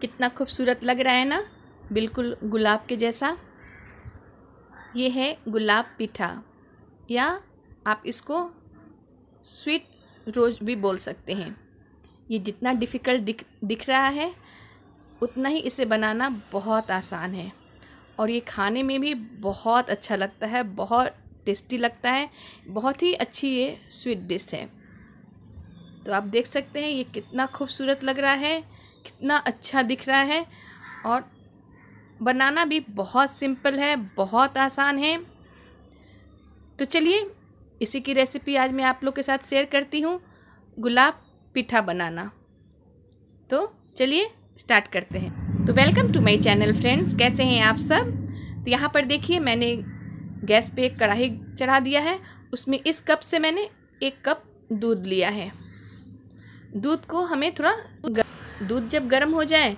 कितना खूबसूरत लग रहा है ना बिल्कुल गुलाब के जैसा ये है गुलाब पीठा या आप इसको स्वीट रोज भी बोल सकते हैं ये जितना डिफ़िकल्ट दिख दिख रहा है उतना ही इसे बनाना बहुत आसान है और ये खाने में भी बहुत अच्छा लगता है बहुत टेस्टी लगता है बहुत ही अच्छी ये स्वीट डिश है तो आप देख सकते हैं ये कितना खूबसूरत लग रहा है कितना अच्छा दिख रहा है और बनाना भी बहुत सिंपल है बहुत आसान है तो चलिए इसी की रेसिपी आज मैं आप लोग के साथ शेयर करती हूँ गुलाब पिठा बनाना तो चलिए स्टार्ट करते हैं तो welcome to my channel friends कैसे हैं आप सब तो यहाँ पर देखिए मैंने गैस पे एक कढ़ाई चढ़ा दिया है उसमें इस कप से मैंने एक कप दूध लिया है दूध को हमें थोड़ा दूध जब गर्म हो जाए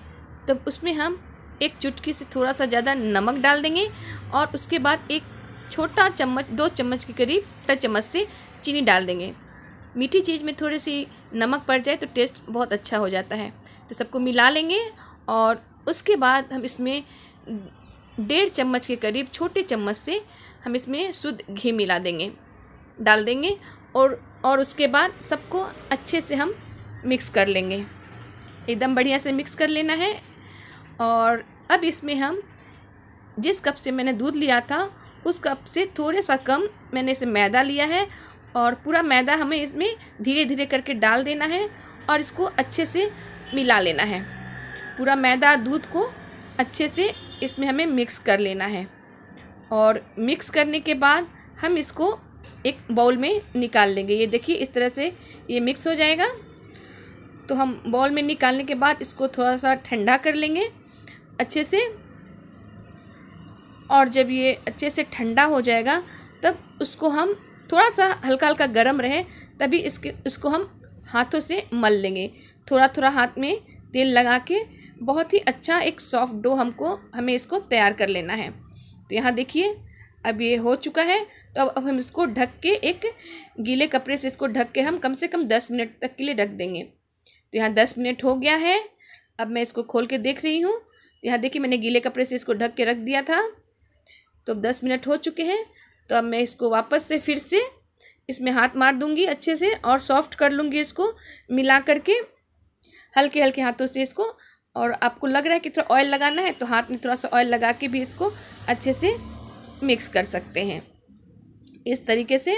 तब उसमें हम एक चुटकी से थोड़ा सा ज़्यादा नमक डाल देंगे और उसके बाद एक छोटा चम्मच दो चम्मच के करीब छोटा चम्मच से चीनी डाल देंगे मीठी चीज़ में थोड़ी सी नमक पड़ जाए तो टेस्ट बहुत अच्छा हो जाता है तो सबको मिला लेंगे और उसके बाद हम इसमें डेढ़ चम्मच के करीब छोटे चम्मच से हम इसमें शुद्ध घी मिला देंगे डाल देंगे और और उसके बाद सबको अच्छे से हम मिक्स कर लेंगे एकदम बढ़िया से मिक्स कर लेना है और अब इसमें हम जिस कप से मैंने दूध लिया था उस कप से थोड़े सा कम मैंने इसे मैदा लिया है और पूरा मैदा हमें इसमें धीरे धीरे करके डाल देना है और इसको अच्छे से मिला लेना है पूरा मैदा दूध को अच्छे से इसमें हमें मिक्स कर लेना है और मिक्स करने के बाद हम इसको एक बाउल में निकाल लेंगे ये देखिए इस तरह से ये मिक्स हो जाएगा तो हम बॉल में निकालने के बाद इसको थोड़ा सा ठंडा कर लेंगे अच्छे से और जब ये अच्छे से ठंडा हो जाएगा तब उसको हम थोड़ा सा हल्का हल्का गर्म रहे तभी इसके इसको हम हाथों से मल लेंगे थोड़ा थोड़ा हाथ में तेल लगा के बहुत ही अच्छा एक सॉफ्ट डो हमको हमें इसको तैयार कर लेना है तो यहाँ देखिए अब ये हो चुका है तो अब अब हम इसको ढक के एक गीले कपड़े से इसको ढक के हम कम से कम दस मिनट तक के लिए ढक देंगे तो यहाँ दस मिनट हो गया है अब मैं इसको खोल के देख रही हूँ यहाँ देखिए मैंने गीले कपड़े से इसको ढक के रख दिया था तो अब दस मिनट हो चुके हैं तो अब मैं इसको वापस से फिर से इसमें हाथ मार दूँगी अच्छे से और सॉफ्ट कर लूँगी इसको मिला करके हल्के हल्के हाथों से इसको और आपको लग रहा है कि थोड़ा ऑयल लगाना है तो हाथ में थोड़ा सा ऑयल लगा के भी इसको अच्छे से मिक्स कर सकते हैं इस तरीके से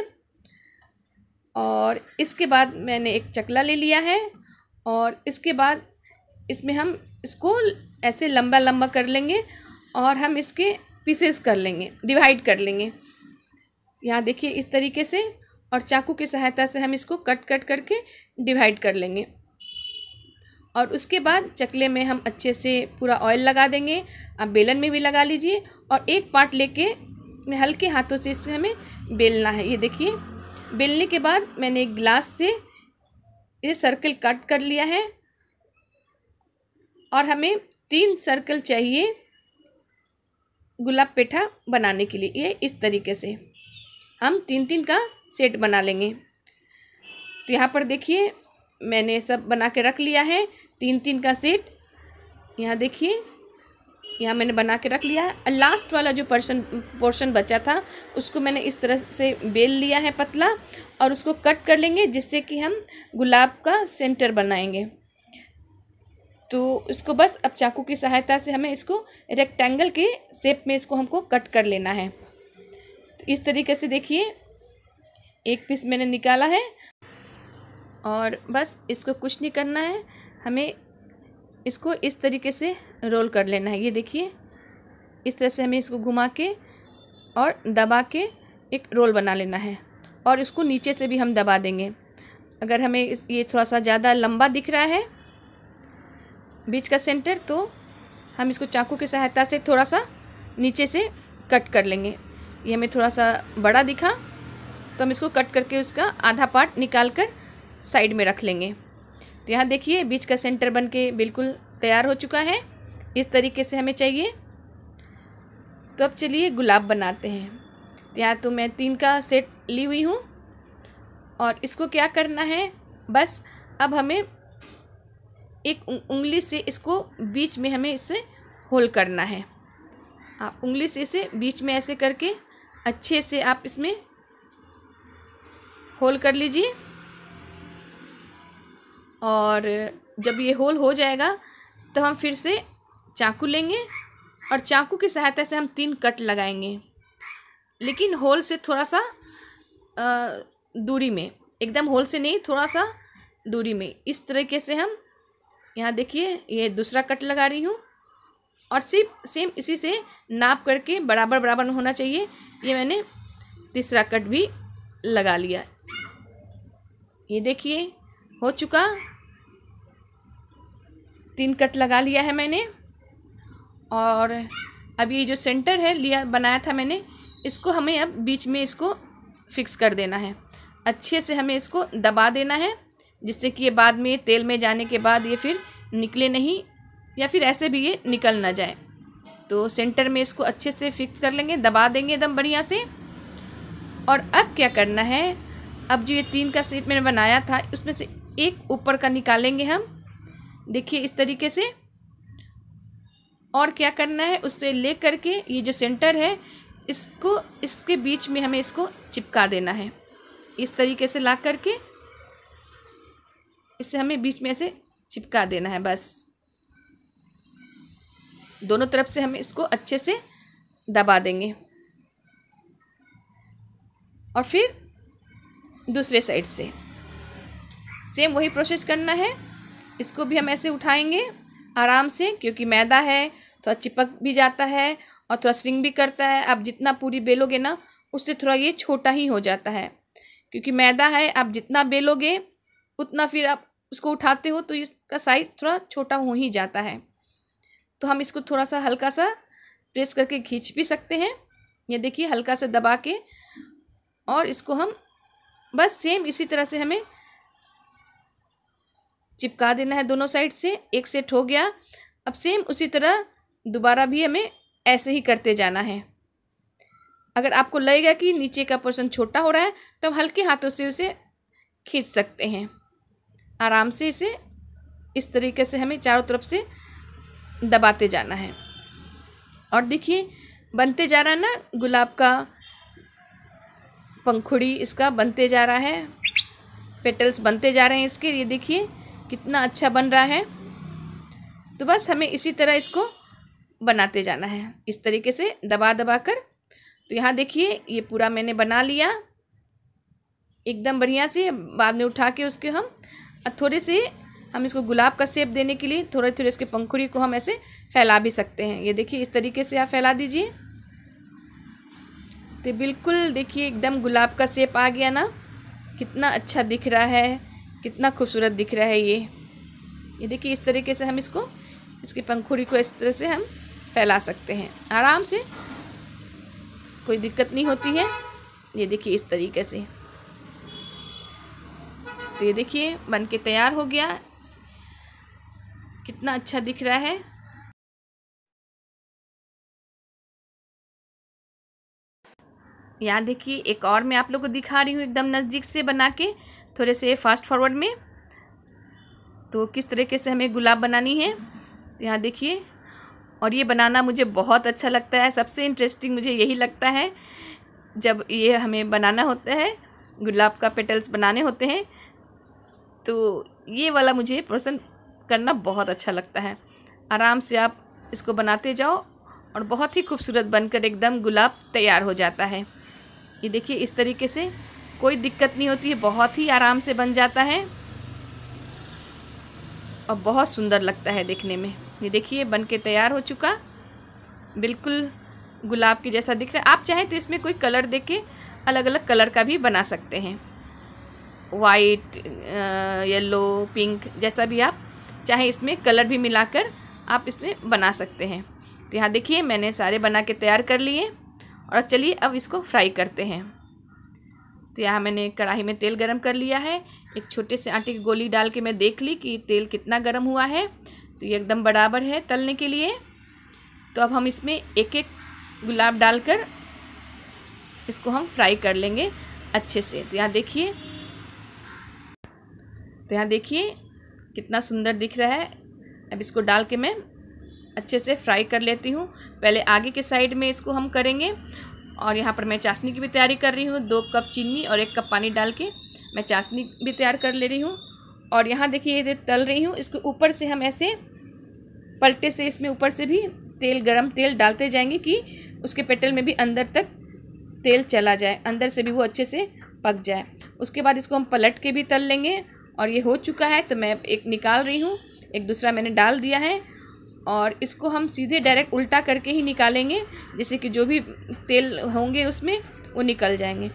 और इसके बाद मैंने एक चकला ले लिया है और इसके बाद इसमें हम इसको ऐसे लंबा लंबा कर लेंगे और हम इसके पीसेस कर लेंगे डिवाइड कर लेंगे यहाँ देखिए इस तरीके से और चाकू की सहायता से हम इसको कट कट करके डिवाइड कर लेंगे और उसके बाद चकले में हम अच्छे से पूरा ऑयल लगा देंगे आप बेलन में भी लगा लीजिए और एक पार्ट लेके मैं हल्के हाथों से इसे हमें बेलना है ये देखिए बेलने के बाद मैंने एक गिलास से ये सर्कल कट कर लिया है और हमें तीन सर्कल चाहिए गुलाब पेठा बनाने के लिए ये इस तरीके से हम तीन तीन का सेट बना लेंगे तो यहाँ पर देखिए मैंने सब बना के रख लिया है तीन तीन का सेट यहाँ देखिए यहाँ मैंने बना के रख लिया है लास्ट वाला जो पर्सन पोर्शन बचा था उसको मैंने इस तरह से बेल लिया है पतला और उसको कट कर लेंगे जिससे कि हम गुलाब का सेंटर बनाएंगे तो इसको बस अब चाकू की सहायता से हमें इसको रेक्टेंगल के शेप में इसको हमको कट कर लेना है तो इस तरीके से देखिए एक पीस मैंने निकाला है और बस इसको कुछ नहीं करना है हमें इसको इस तरीके से रोल कर लेना है ये देखिए इस तरह से हमें इसको घुमा के और दबा के एक रोल बना लेना है और इसको नीचे से भी हम दबा देंगे अगर हमें इस ये थोड़ा सा ज़्यादा लंबा दिख रहा है बीच का सेंटर तो हम इसको चाकू की सहायता से थोड़ा सा नीचे से कट कर लेंगे ये हमें थोड़ा सा बड़ा दिखा तो हम इसको कट करके उसका आधा पार्ट निकाल कर साइड में रख लेंगे तो यहाँ देखिए बीच का सेंटर बन के बिल्कुल तैयार हो चुका है इस तरीके से हमें चाहिए तो अब चलिए गुलाब बनाते हैं तो यहाँ तो मैं तीन का सेट ली हुई हूँ और इसको क्या करना है बस अब हमें एक उंगली से इसको बीच में हमें इसे होल करना है आप उंगली से इसे बीच में ऐसे करके अच्छे से आप इसमें होल कर लीजिए और जब ये होल हो जाएगा तो हम फिर से चाकू लेंगे और चाकू की सहायता से हम तीन कट लगाएंगे लेकिन होल से थोड़ा सा दूरी में एकदम होल से नहीं थोड़ा सा दूरी में इस तरीके से हम यहाँ देखिए ये दूसरा कट लगा रही हूँ और सिर्फ सेम इसी से नाप करके बराबर बराबर होना चाहिए ये मैंने तीसरा कट भी लगा लिया ये देखिए हो चुका तीन कट लगा लिया है मैंने और अब ये जो सेंटर है लिया बनाया था मैंने इसको हमें अब बीच में इसको फिक्स कर देना है अच्छे से हमें इसको दबा देना है जिससे कि ये बाद में तेल में जाने के बाद ये फिर निकले नहीं या फिर ऐसे भी ये निकल ना जाए तो सेंटर में इसको अच्छे से फिक्स कर लेंगे दबा देंगे एकदम बढ़िया से और अब क्या करना है अब जो ये तीन का सीट मैंने बनाया था उसमें से एक ऊपर का निकालेंगे हम देखिए इस तरीके से और क्या करना है उससे ले करके ये जो सेंटर है इसको इसके बीच में हमें इसको चिपका देना है इस तरीके से ला करके इससे हमें बीच में ऐसे चिपका देना है बस दोनों तरफ से हम इसको अच्छे से दबा देंगे और फिर दूसरे साइड से सेम वही प्रोसेस करना है इसको भी हम ऐसे उठाएंगे आराम से क्योंकि मैदा है थोड़ा चिपक भी जाता है और थोड़ा स्ट्रिंग भी करता है आप जितना पूरी बेलोगे ना उससे थोड़ा ये छोटा ही हो जाता है क्योंकि मैदा है आप जितना बेलोगे उतना फिर आप उसको उठाते हो तो इसका साइज़ थोड़ा छोटा हो ही जाता है तो हम इसको थोड़ा सा हल्का सा प्रेस करके खींच भी सकते हैं ये देखिए हल्का सा दबा के और इसको हम बस सेम इसी तरह से हमें चिपका देना है दोनों साइड से एक सेट हो गया अब सेम उसी तरह दोबारा भी हमें ऐसे ही करते जाना है अगर आपको लगेगा कि नीचे का पोर्शन छोटा हो रहा है तो हम हल्के हाथों से उसे खींच सकते हैं आराम से इसे इस तरीके से हमें चारों तरफ से दबाते जाना है और देखिए बनते जा रहा है ना गुलाब का पंखुड़ी इसका बनते जा रहा है पेटल्स बनते जा रहे हैं इसके ये देखिए कितना अच्छा बन रहा है तो बस हमें इसी तरह इसको बनाते जाना है इस तरीके से दबा दबा कर तो यहाँ देखिए ये पूरा मैंने बना लिया एकदम बढ़िया से बाद में उठा के उसके हम थोड़े से हम इसको गुलाब का सेप देने के लिए थोड़े थोड़े इसके पंखुड़ी को हम ऐसे फैला भी सकते हैं ये देखिए इस तरीके से आप फैला दीजिए तो बिल्कुल देखिए एकदम गुलाब का सेप आ गया ना कितना अच्छा दिख रहा है कितना खूबसूरत दिख रहा है ये ये देखिए इस तरीके से हम इसको इसकी पंखुड़ी को इस तरह से हम फैला सकते हैं आराम से कोई दिक्कत नहीं होती है ये देखिए इस तरीके से तो ये देखिए बन के तैयार हो गया कितना अच्छा दिख रहा है यहाँ देखिए एक और मैं आप लोग को दिखा रही हूँ एकदम नज़दीक से बना के थोड़े से फास्ट फॉरवर्ड में तो किस तरीके से हमें गुलाब बनानी है यहाँ देखिए और ये बनाना मुझे बहुत अच्छा लगता है सबसे इंटरेस्टिंग मुझे यही लगता है जब ये हमें बनाना होता है गुलाब का पेटल्स बनाने होते हैं तो ये वाला मुझे पसंद करना बहुत अच्छा लगता है आराम से आप इसको बनाते जाओ और बहुत ही खूबसूरत बनकर एकदम गुलाब तैयार हो जाता है ये देखिए इस तरीके से कोई दिक्कत नहीं होती है बहुत ही आराम से बन जाता है और बहुत सुंदर लगता है देखने में ये देखिए बन के तैयार हो चुका बिल्कुल गुलाब के जैसा दिख रहा है आप चाहें तो इसमें कोई कलर दे के अलग अलग कलर का भी बना सकते हैं वाइट येलो पिंक जैसा भी आप चाहे इसमें कलर भी मिलाकर आप इसमें बना सकते हैं तो यहाँ देखिए मैंने सारे बना के तैयार कर लिए और चलिए अब इसको फ्राई करते हैं तो यहाँ मैंने कढ़ाई में तेल गरम कर लिया है एक छोटे से आटे की गोली डाल के मैं देख ली कि तेल कितना गरम हुआ है तो ये एकदम बराबर है तलने के लिए तो अब हम इसमें एक एक गुलाब डालकर इसको हम फ्राई कर लेंगे अच्छे से तो यहाँ देखिए तो यहाँ देखिए कितना सुंदर दिख रहा है अब इसको डाल के मैं अच्छे से फ्राई कर लेती हूँ पहले आगे के साइड में इसको हम करेंगे और यहाँ पर मैं चाशनी की भी तैयारी कर रही हूँ दो कप चीनी और एक कप पानी डाल के मैं चाशनी भी तैयार कर ले रही हूँ और यहाँ देखिए ये तल रही हूँ इसको ऊपर से हम ऐसे पलटे से इसमें ऊपर से भी तेल गरम तेल डालते जाएंगे कि उसके पेटल में भी अंदर तक तेल चला जाए अंदर से भी वो अच्छे से पक जाए उसके बाद इसको हम पलट के भी तल लेंगे और ये हो चुका है तो मैं एक निकाल रही हूँ एक दूसरा मैंने डाल दिया है और इसको हम सीधे डायरेक्ट उल्टा करके ही निकालेंगे जैसे कि जो भी तेल होंगे उसमें वो निकल जाएंगे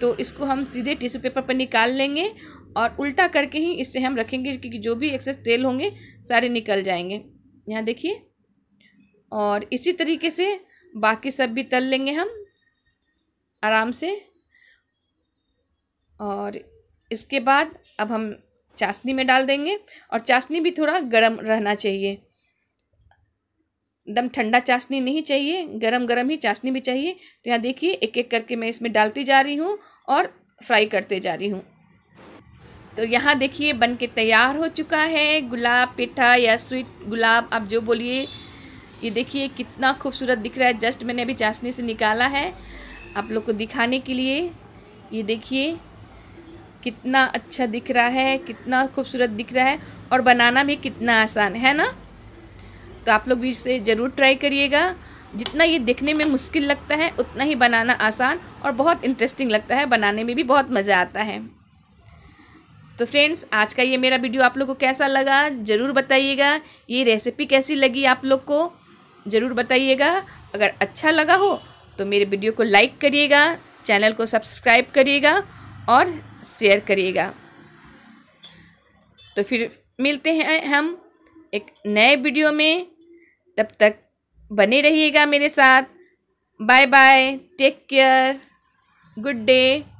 तो इसको हम सीधे टिश्यू पेपर पर निकाल लेंगे और उल्टा करके ही इससे हम रखेंगे क्योंकि जो भी एक्सेस तेल होंगे सारे निकल जाएंगे यहाँ देखिए और इसी तरीके से बाकी सब भी तल लेंगे हम आराम से और इसके बाद अब हम चाशनी में डाल देंगे और चाशनी भी थोड़ा गर्म रहना चाहिए एकदम ठंडा चाशनी नहीं चाहिए गरम गरम ही चाशनी भी चाहिए तो यहाँ देखिए एक एक करके मैं इसमें डालती जा रही हूँ और फ्राई करते जा रही हूँ तो यहाँ देखिए बन के तैयार हो चुका है गुलाब पिठा या स्वीट गुलाब आप जो बोलिए ये देखिए कितना खूबसूरत दिख रहा है जस्ट मैंने अभी चाशनी से निकाला है आप लोग को दिखाने के लिए ये देखिए कितना अच्छा दिख रहा है कितना खूबसूरत दिख रहा है और बनाना भी कितना आसान है ना तो आप लोग भी इसे ज़रूर ट्राई करिएगा जितना ये देखने में मुश्किल लगता है उतना ही बनाना आसान और बहुत इंटरेस्टिंग लगता है बनाने में भी बहुत मज़ा आता है तो फ्रेंड्स आज का ये मेरा वीडियो आप लोग को कैसा लगा ज़रूर बताइएगा ये रेसिपी कैसी लगी आप लोग को ज़रूर बताइएगा अगर अच्छा लगा हो तो मेरे वीडियो को लाइक करिएगा चैनल को सब्सक्राइब करिएगा और शेयर करिएगा तो फिर मिलते हैं हम एक नए वीडियो में तब तक बने रहिएगा मेरे साथ bye bye take care good day